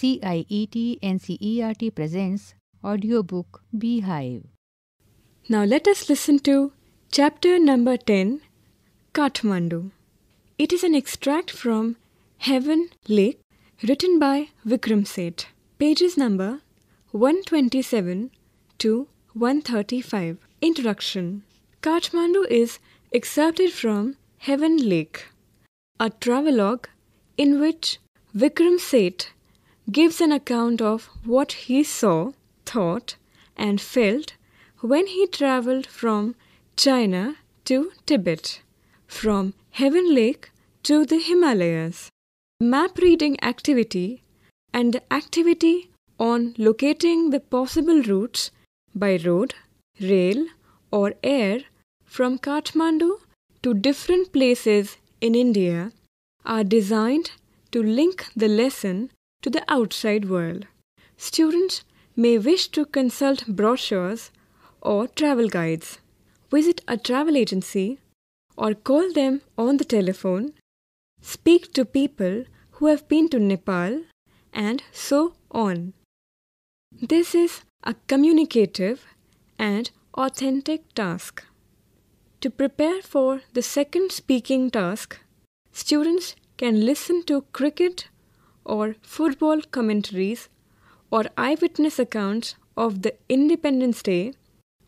CIET and CERT presents audiobook Beehive. Now let us listen to chapter number 10 Kathmandu. It is an extract from Heaven Lake written by Vikram Seth. Pages number 127 to 135. Introduction Kathmandu is excerpted from Heaven Lake, a travelogue in which Vikram Seth gives an account of what he saw, thought, and felt when he traveled from China to Tibet, from Heaven Lake to the Himalayas. Map reading activity and the activity on locating the possible routes by road, rail, or air from Kathmandu to different places in India are designed to link the lesson to the outside world. Students may wish to consult brochures or travel guides, visit a travel agency, or call them on the telephone, speak to people who have been to Nepal, and so on. This is a communicative and authentic task. To prepare for the second speaking task, students can listen to cricket or football commentaries or eyewitness accounts of the Independence Day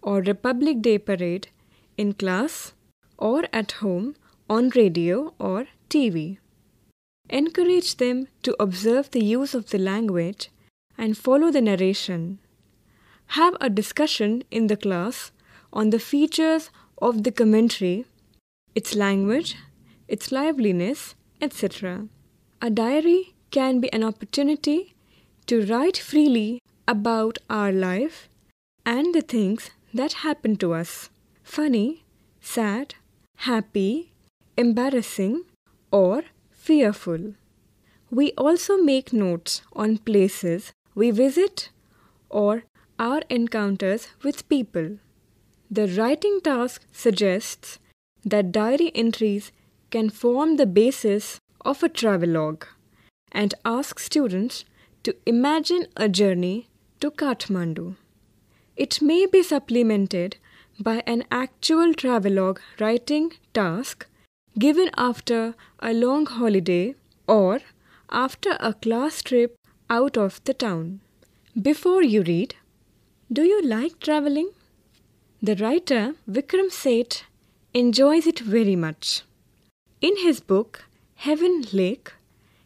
or Republic Day parade in class or at home on radio or TV. Encourage them to observe the use of the language and follow the narration. Have a discussion in the class on the features of the commentary, its language, its liveliness, etc. A diary can be an opportunity to write freely about our life and the things that happen to us funny, sad, happy, embarrassing, or fearful. We also make notes on places we visit or our encounters with people. The writing task suggests that diary entries can form the basis of a travelogue and ask students to imagine a journey to Kathmandu. It may be supplemented by an actual travelogue writing task given after a long holiday or after a class trip out of the town. Before you read, do you like traveling? The writer Vikram Seth enjoys it very much. In his book Heaven Lake,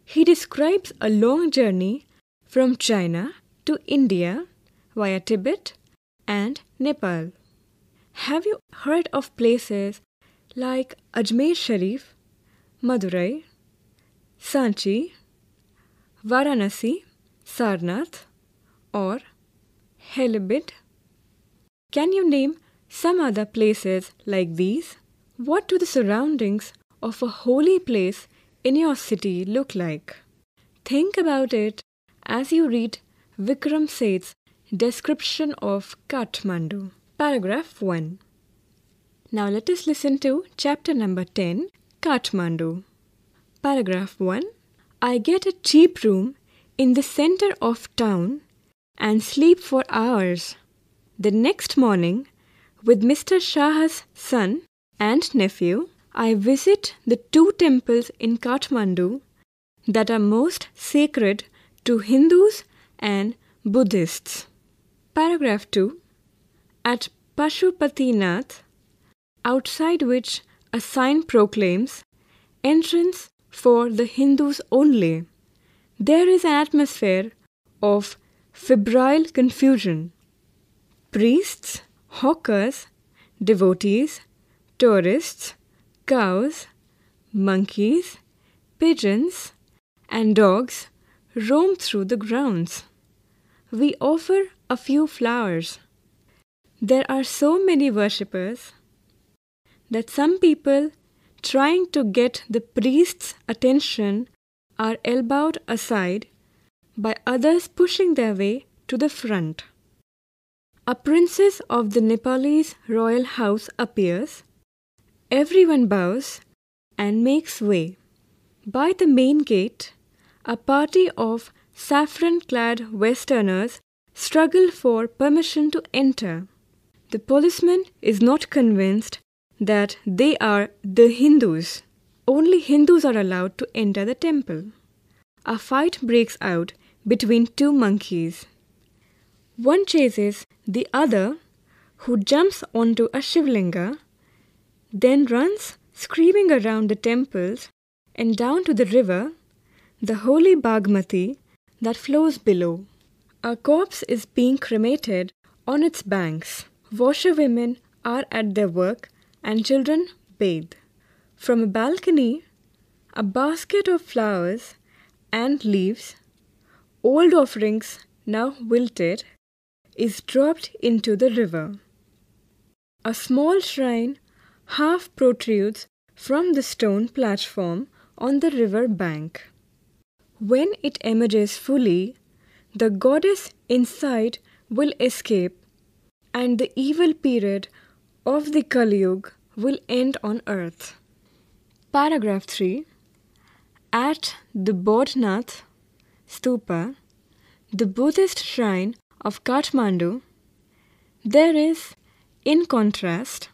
he describes a long journey from China to India via Tibet and Nepal. Have you heard of places like Ajmer Sharif, Madurai, Sanchi, Varanasi, Sarnath, or Helibit? Can you name some other places like these? What do the surroundings of a holy place in your city look like? Think about it as you read Vikram Seth's description of Kathmandu. Paragraph 1. Now let us listen to chapter number 10, Kathmandu. Paragraph 1. I get a cheap room in the center of town and sleep for hours. The next morning, with Mr. Shah's son and nephew, I visit the two temples in Kathmandu that are most sacred to Hindus and Buddhists. Paragraph 2 At Pashupatinath, outside which a sign proclaims entrance for the Hindus only, there is an atmosphere of febrile confusion. Priests, hawkers, devotees, tourists, cows, monkeys, pigeons, and dogs roam through the grounds. We offer a few flowers. There are so many worshippers that some people trying to get the priest's attention are elbowed aside by others pushing their way to the front. A princess of the Nepalese royal house appears Everyone bows and makes way. By the main gate, a party of saffron clad Westerners struggle for permission to enter. The policeman is not convinced that they are the Hindus. Only Hindus are allowed to enter the temple. A fight breaks out between two monkeys. One chases the other, who jumps onto a Shivlinga then runs screaming around the temples and down to the river, the holy Bhagmati that flows below. A corpse is being cremated on its banks. Washerwomen are at their work and children bathe. From a balcony, a basket of flowers and leaves, old offerings now wilted, is dropped into the river. A small shrine half protrudes from the stone platform on the river bank. When it emerges fully, the goddess inside will escape and the evil period of the Kali Yuga will end on earth. Paragraph 3 At the Bodhnath Stupa, the Buddhist shrine of Kathmandu, there is, in contrast,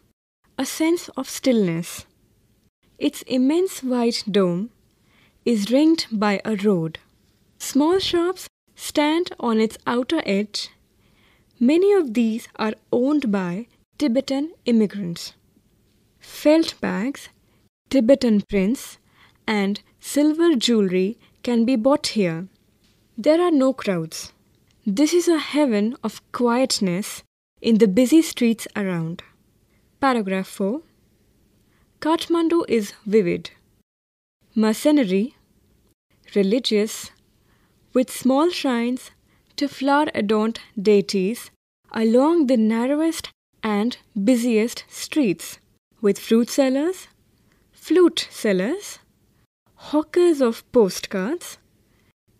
a sense of stillness. Its immense white dome is ringed by a road. Small shops stand on its outer edge. Many of these are owned by Tibetan immigrants. Felt bags, Tibetan prints, and silver jewelry can be bought here. There are no crowds. This is a heaven of quietness in the busy streets around. Paragraph 4 Kathmandu is vivid, mercenary, religious, with small shrines to flower adorned deities along the narrowest and busiest streets, with fruit sellers, flute sellers, hawkers of postcards,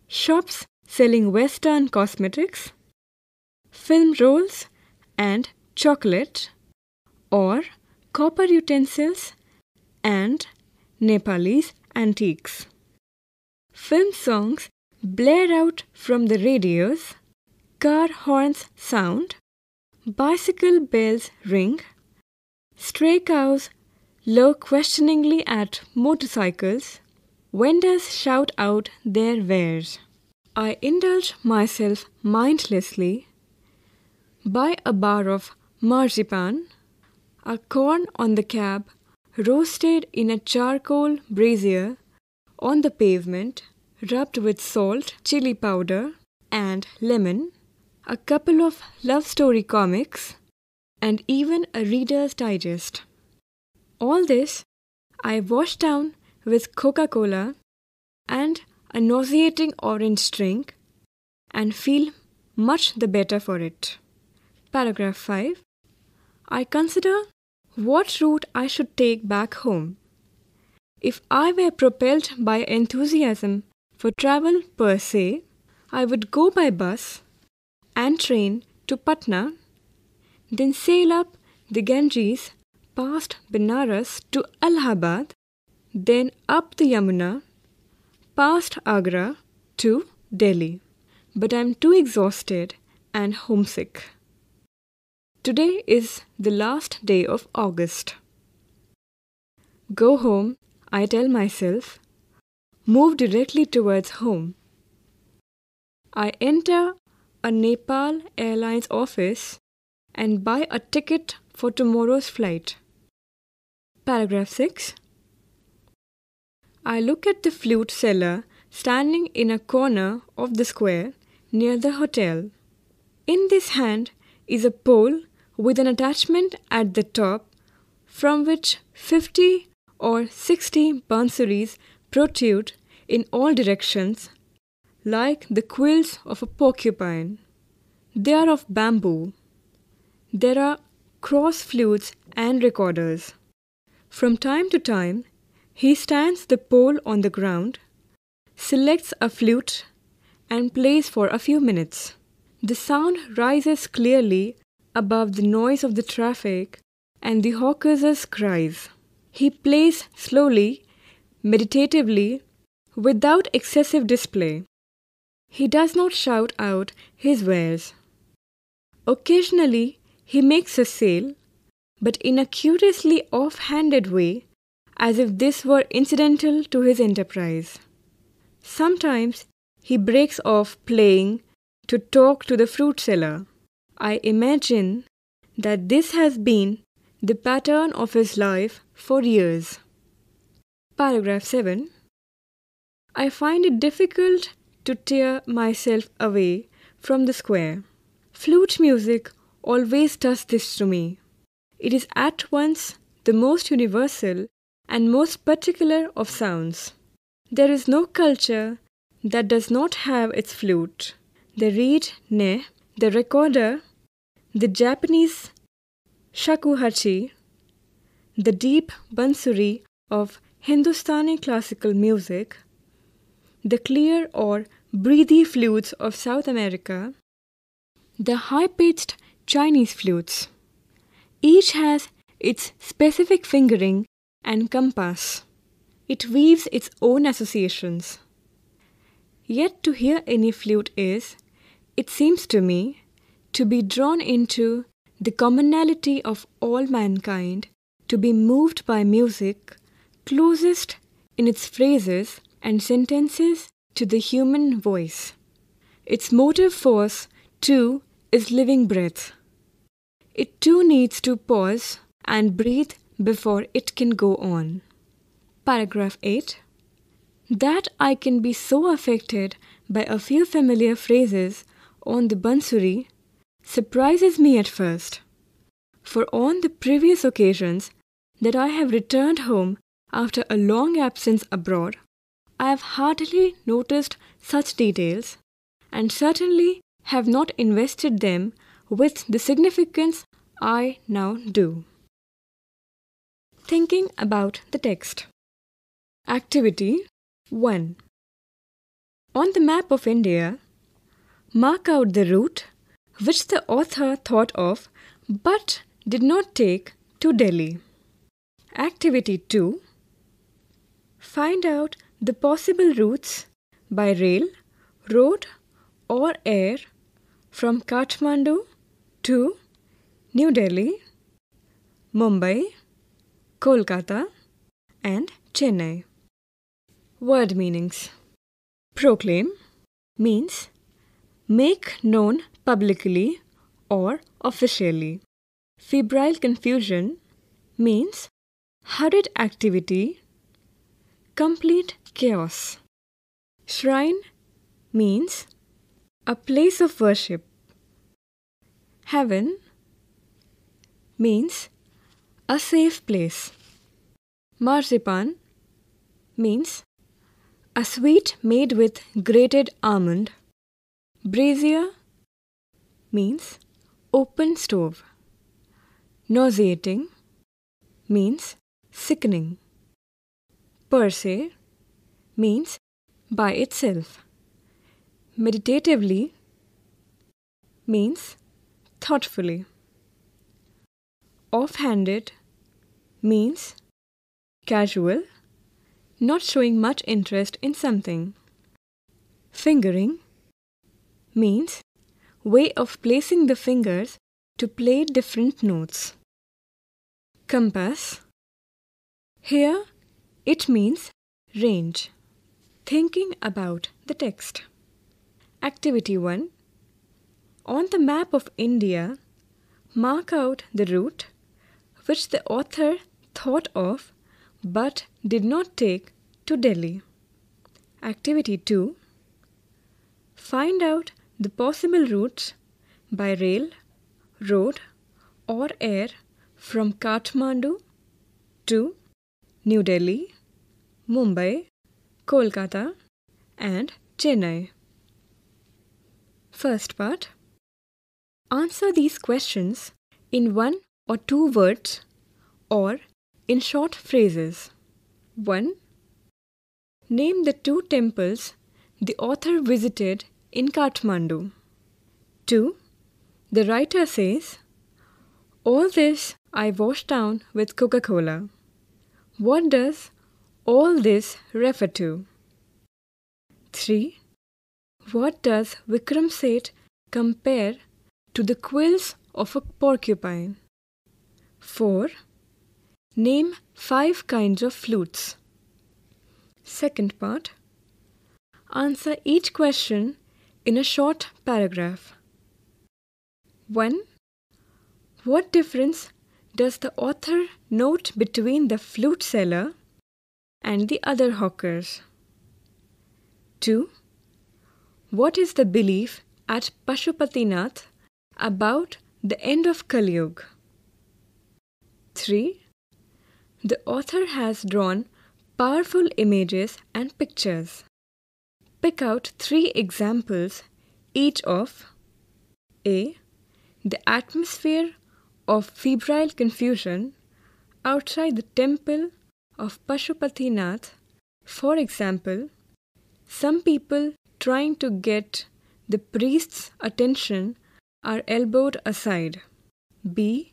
shops selling Western cosmetics, film rolls, and chocolate or copper utensils and Nepalese antiques. Film songs blare out from the radios, car horns sound, bicycle bells ring, stray cows low questioningly at motorcycles, vendors shout out their wares. I indulge myself mindlessly, buy a bar of marzipan, are corn on the cab, roasted in a charcoal brazier, on the pavement, rubbed with salt, chili powder, and lemon, a couple of love story comics, and even a reader's digest. All this I washed down with Coca Cola and a nauseating orange drink and feel much the better for it. Paragraph 5 I consider what route I should take back home. If I were propelled by enthusiasm for travel per se, I would go by bus and train to Patna, then sail up the Ganges past Benares to Allahabad, then up the Yamuna, past Agra to Delhi. But I'm too exhausted and homesick. Today is the last day of August. Go home, I tell myself. Move directly towards home. I enter a Nepal Airlines office and buy a ticket for tomorrow's flight. Paragraph 6 I look at the flute seller standing in a corner of the square near the hotel. In this hand is a pole with an attachment at the top from which 50 or 60 bansuris protrude in all directions like the quills of a porcupine. They are of bamboo. There are cross flutes and recorders. From time to time, he stands the pole on the ground, selects a flute, and plays for a few minutes. The sound rises clearly above the noise of the traffic and the hawkers' cries. He plays slowly, meditatively, without excessive display. He does not shout out his wares. Occasionally, he makes a sale, but in a curiously off-handed way, as if this were incidental to his enterprise. Sometimes he breaks off playing to talk to the fruit seller. I imagine that this has been the pattern of his life for years. Paragraph 7 I find it difficult to tear myself away from the square. Flute music always does this to me. It is at once the most universal and most particular of sounds. There is no culture that does not have its flute. The reed, ne, the recorder, the Japanese shakuhachi, the deep bansuri of Hindustani classical music, the clear or breathy flutes of South America, the high pitched Chinese flutes. Each has its specific fingering and compass. It weaves its own associations. Yet to hear any flute is, it seems to me, to be drawn into the commonality of all mankind, to be moved by music, closest in its phrases and sentences to the human voice. Its motive force, too, is living breath. It too needs to pause and breathe before it can go on. Paragraph 8 That I can be so affected by a few familiar phrases on the Bansuri surprises me at first. For on the previous occasions that I have returned home after a long absence abroad, I have hardly noticed such details and certainly have not invested them with the significance I now do. Thinking about the text. Activity 1. On the map of India, mark out the route which the author thought of but did not take to Delhi. Activity 2 Find out the possible routes by rail, road, or air from Kathmandu to New Delhi, Mumbai, Kolkata, and Chennai. Word meanings Proclaim means make known publicly or officially. Febrile confusion means hurried activity, complete chaos. Shrine means a place of worship. Heaven means a safe place. Marzipan means a sweet made with grated almond. Brazier means open stove. Nauseating means sickening. Per se means by itself. Meditatively means thoughtfully. Offhanded means casual, not showing much interest in something. Fingering means way of placing the fingers to play different notes. Compass Here it means range. Thinking about the text. Activity 1 On the map of India, mark out the route which the author thought of but did not take to Delhi. Activity 2 Find out the possible routes by rail, road, or air from Kathmandu to New Delhi, Mumbai, Kolkata, and Chennai. First part Answer these questions in one or two words or in short phrases. 1. Name the two temples the author visited in Kathmandu. 2. The writer says, All this I washed down with Coca Cola. What does all this refer to? 3. What does Vikram Seth compare to the quills of a porcupine? 4. Name five kinds of flutes. Second part. Answer each question in a short paragraph. 1. What difference does the author note between the flute seller and the other hawkers? 2. What is the belief at Pashupatinath about the end of Kali Yuga? 3. The author has drawn powerful images and pictures pick out three examples each of A. The atmosphere of febrile confusion outside the temple of Pashupatinath, for example, some people trying to get the priest's attention are elbowed aside. B.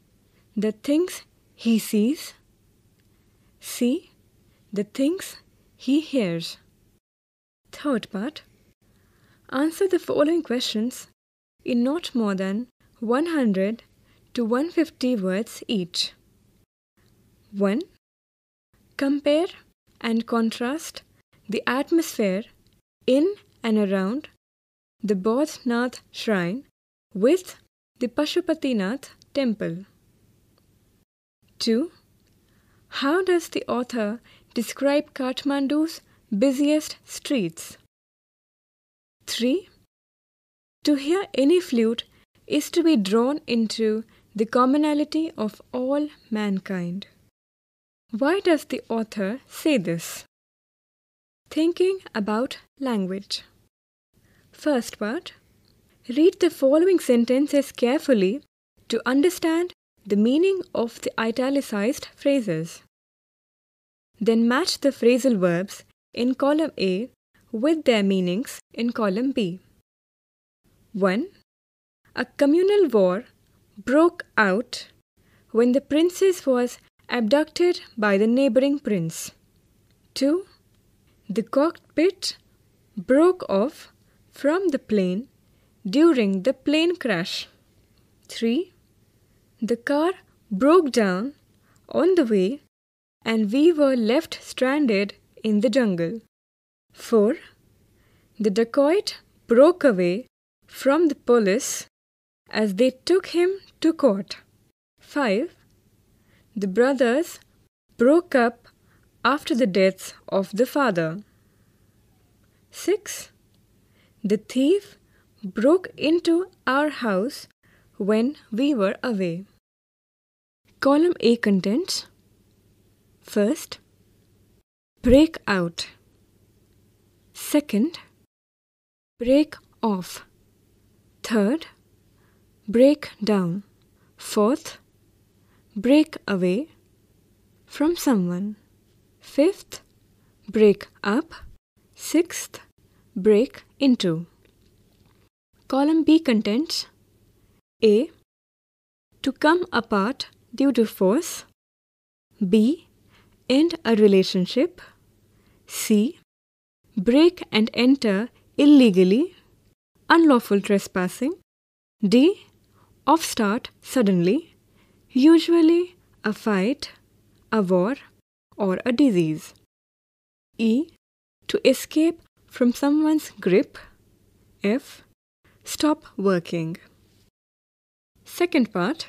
The things he sees. C. The things he hears. Third part Answer the following questions in not more than 100 to 150 words each. 1. Compare and contrast the atmosphere in and around the Bodhnath shrine with the Pashupatinath temple. 2. How does the author describe Kathmandu's busiest streets. 3. To hear any flute is to be drawn into the commonality of all mankind. Why does the author say this? Thinking about language. First part Read the following sentences carefully to understand the meaning of the italicized phrases. Then match the phrasal verbs in column A with their meanings in column B. 1. A communal war broke out when the princess was abducted by the neighboring prince. 2. The cockpit broke off from the plane during the plane crash. 3. The car broke down on the way and we were left stranded in the jungle. 4. The dacoit broke away from the police as they took him to court. 5. The brothers broke up after the death of the father. 6. The thief broke into our house when we were away. Column A contents First, break out. Second, break off. Third, break down. Fourth, break away from someone. Fifth, break up. Sixth, break into. Column B contains A. To come apart due to force. B end a relationship. C. Break and enter illegally, unlawful trespassing. D. Off start suddenly, usually a fight, a war, or a disease. E. To escape from someone's grip. F. Stop working. Second part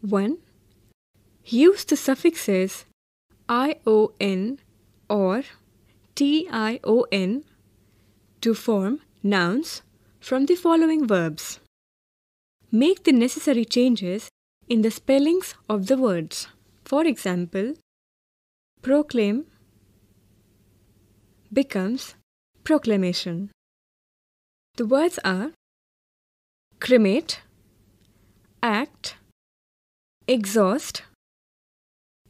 1. Use the suffixes I O N or T I O N to form nouns from the following verbs. Make the necessary changes in the spellings of the words. For example, proclaim becomes proclamation. The words are cremate, act, exhaust,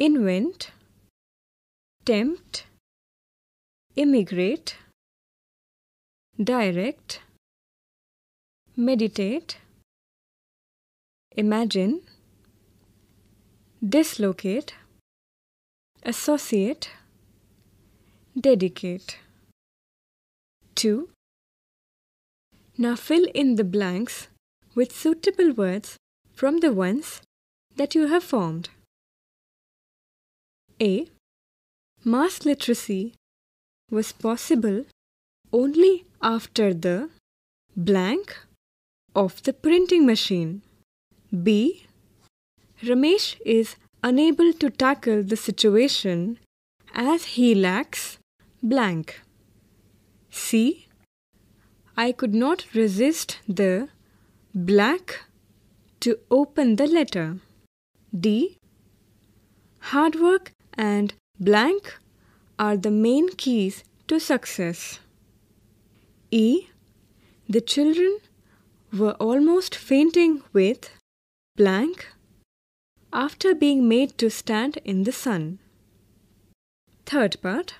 invent, tempt, immigrate, direct, meditate, imagine, dislocate, associate, dedicate. 2. Now fill in the blanks with suitable words from the ones that you have formed. A. Mass literacy was possible only after the blank of the printing machine. B. Ramesh is unable to tackle the situation as he lacks blank. C. I could not resist the black to open the letter. D. Hard work and blank are the main keys to success. E. The children were almost fainting with blank after being made to stand in the sun. Third part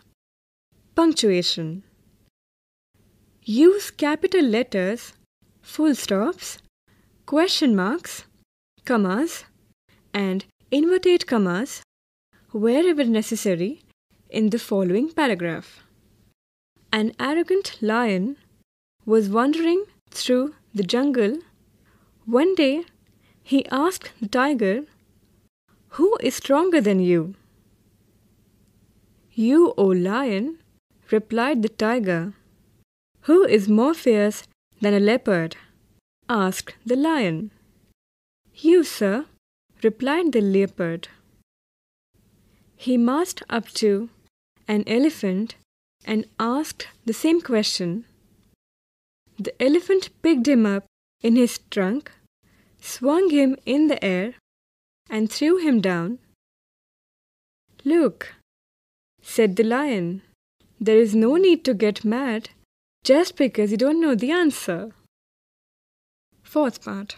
Punctuation Use capital letters, full stops, question marks, commas, and inverted commas wherever necessary, in the following paragraph. An arrogant lion was wandering through the jungle. One day he asked the tiger, Who is stronger than you? You, O lion, replied the tiger. Who is more fierce than a leopard? asked the lion. You, sir, replied the leopard. He marched up to an elephant and asked the same question. The elephant picked him up in his trunk, swung him in the air, and threw him down. Look, said the lion, there is no need to get mad just because you don't know the answer. Fourth part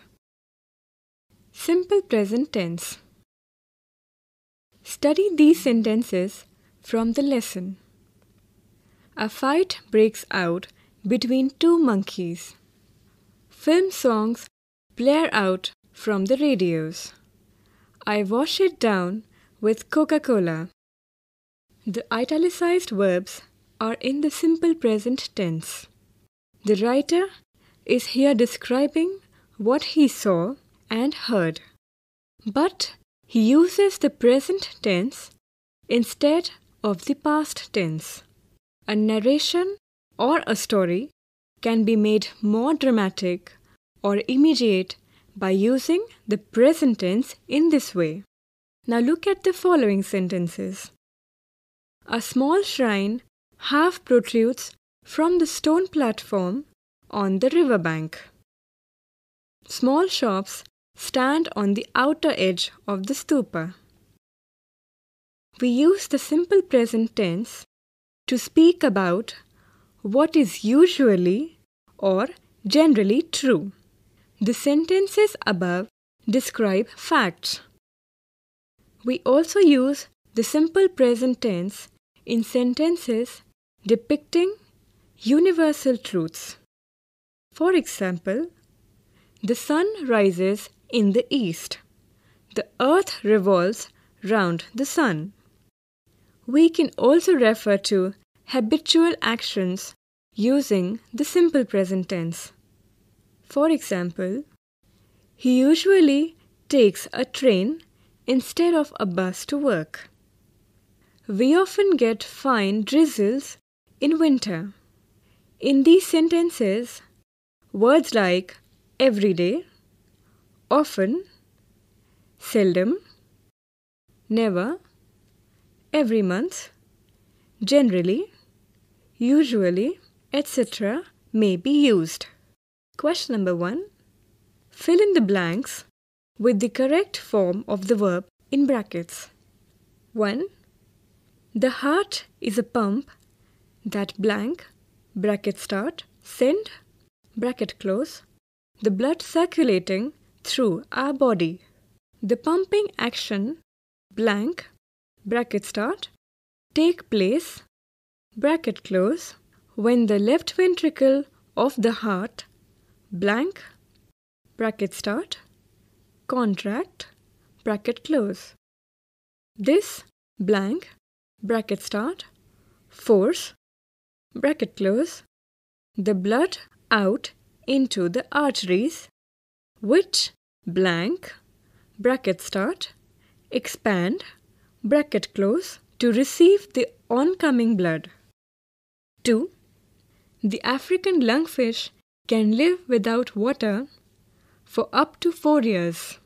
Simple present tense. Study these sentences from the lesson. A fight breaks out between two monkeys. Film songs blare out from the radios. I wash it down with Coca Cola. The italicized verbs are in the simple present tense. The writer is here describing what he saw and heard. But he uses the present tense instead of the past tense. A narration or a story can be made more dramatic or immediate by using the present tense in this way. Now look at the following sentences. A small shrine half protrudes from the stone platform on the riverbank. Small shops stand on the outer edge of the stupa. We use the simple present tense to speak about what is usually or generally true. The sentences above describe facts. We also use the simple present tense in sentences depicting universal truths. For example, the sun rises in the east. The earth revolves round the sun. We can also refer to habitual actions using the simple present tense. For example, he usually takes a train instead of a bus to work. We often get fine drizzles in winter. In these sentences, words like every day, often, seldom, never, every month, generally, usually, etc. may be used. Question number 1. Fill in the blanks with the correct form of the verb in brackets. 1. The heart is a pump that blank bracket start send bracket close the blood circulating through our body. The pumping action blank bracket start take place bracket close when the left ventricle of the heart blank bracket start contract bracket close. This blank bracket start force bracket close the blood out into the arteries which blank bracket start expand bracket close to receive the oncoming blood. 2. The African lungfish can live without water for up to 4 years.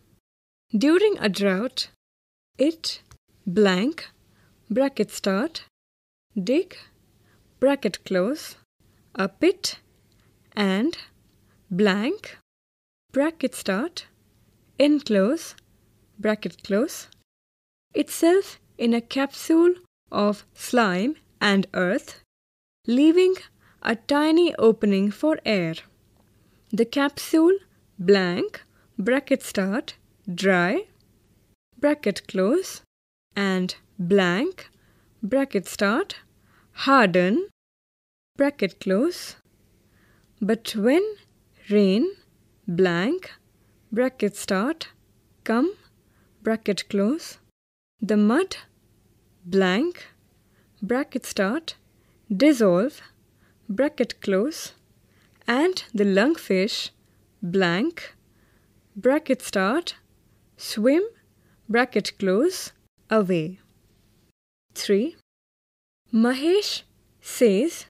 During a drought, it blank bracket start dig bracket close a pit and blank bracket start, end close, bracket close, itself in a capsule of slime and earth, leaving a tiny opening for air. The capsule blank, bracket start, dry, bracket close, and blank, bracket start, harden, bracket close. But when rain blank bracket start come bracket close the mud blank bracket start dissolve bracket close and the lungfish blank bracket start swim bracket close away 3 Mahesh says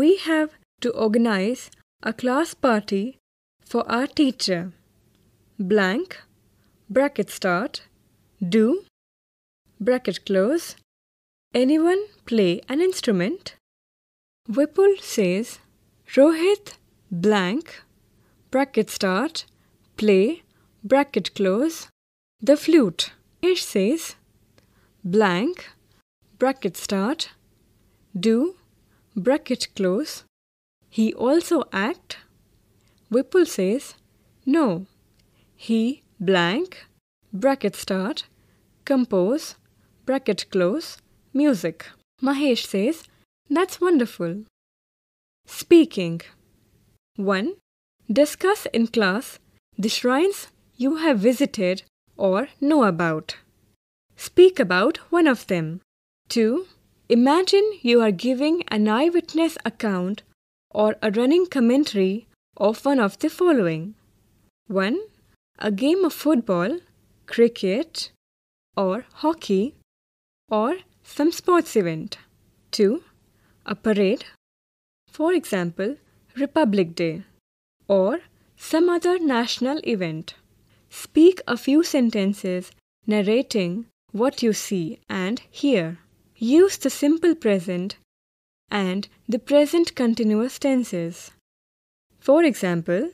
we have to organize a class party for our teacher. Blank, bracket start, do, bracket close. Anyone play an instrument? Whipple says, Rohit blank, bracket start, play, bracket close, the flute. Ish says, blank, bracket start, do, bracket close. He also act Whipple says, no, he blank, bracket start, compose, bracket close, music. Mahesh says, that's wonderful. Speaking 1. Discuss in class the shrines you have visited or know about. Speak about one of them. 2. Imagine you are giving an eyewitness account or a running commentary of one of the following 1. A game of football, cricket, or hockey, or some sports event. 2. A parade, for example, Republic Day, or some other national event. Speak a few sentences narrating what you see and hear. Use the simple present and the present continuous tenses. For example,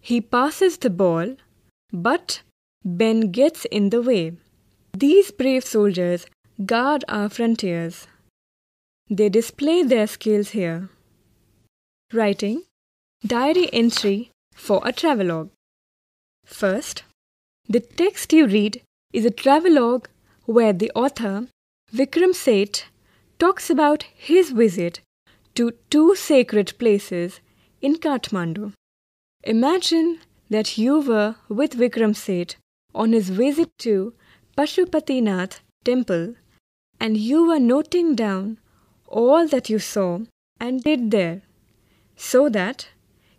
he passes the ball, but Ben gets in the way. These brave soldiers guard our frontiers. They display their skills here. Writing Diary entry for a travelogue. First, the text you read is a travelogue where the author, Vikram Seth, talks about his visit to two sacred places in Kathmandu. Imagine that you were with Vikram Seth on his visit to Pashupatinath temple and you were noting down all that you saw and did there so that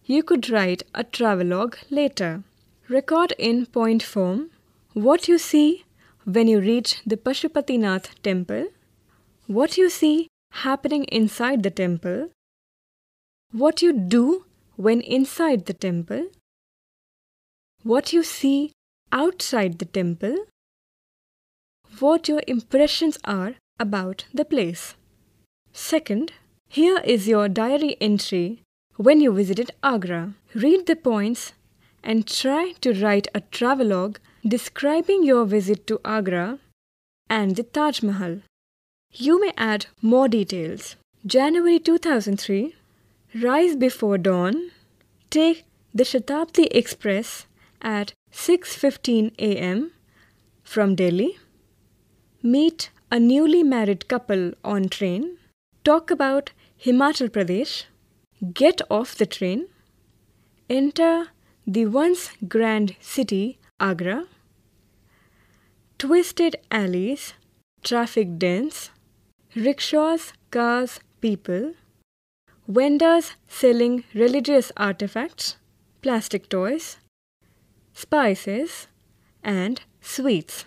you could write a travelogue later. Record in point form what you see when you reach the Pashupatinath temple, what you see happening inside the temple, what you do when inside the temple, what you see outside the temple, what your impressions are about the place. Second, here is your diary entry when you visited Agra. Read the points and try to write a travelogue describing your visit to Agra and the Taj Mahal. You may add more details. January 2003, Rise before dawn, take the Shatabdi Express at 6:15 a.m. from Delhi. Meet a newly married couple on train. Talk about Himachal Pradesh. Get off the train. Enter the once grand city Agra. Twisted alleys, traffic dense, rickshaws, cars, people vendors selling religious artifacts, plastic toys, spices, and sweets.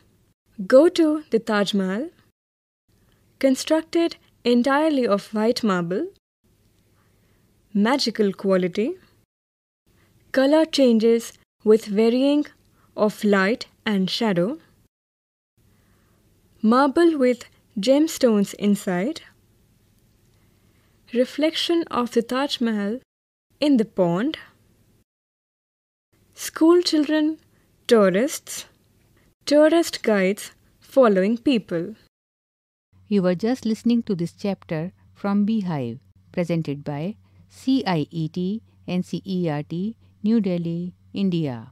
Go to the Taj Mahal, constructed entirely of white marble, magical quality, color changes with varying of light and shadow, marble with gemstones inside, reflection of the Taj Mahal in the pond, school children, tourists, tourist guides following people. You were just listening to this chapter from Beehive, presented by CIET NCERT, New Delhi, India.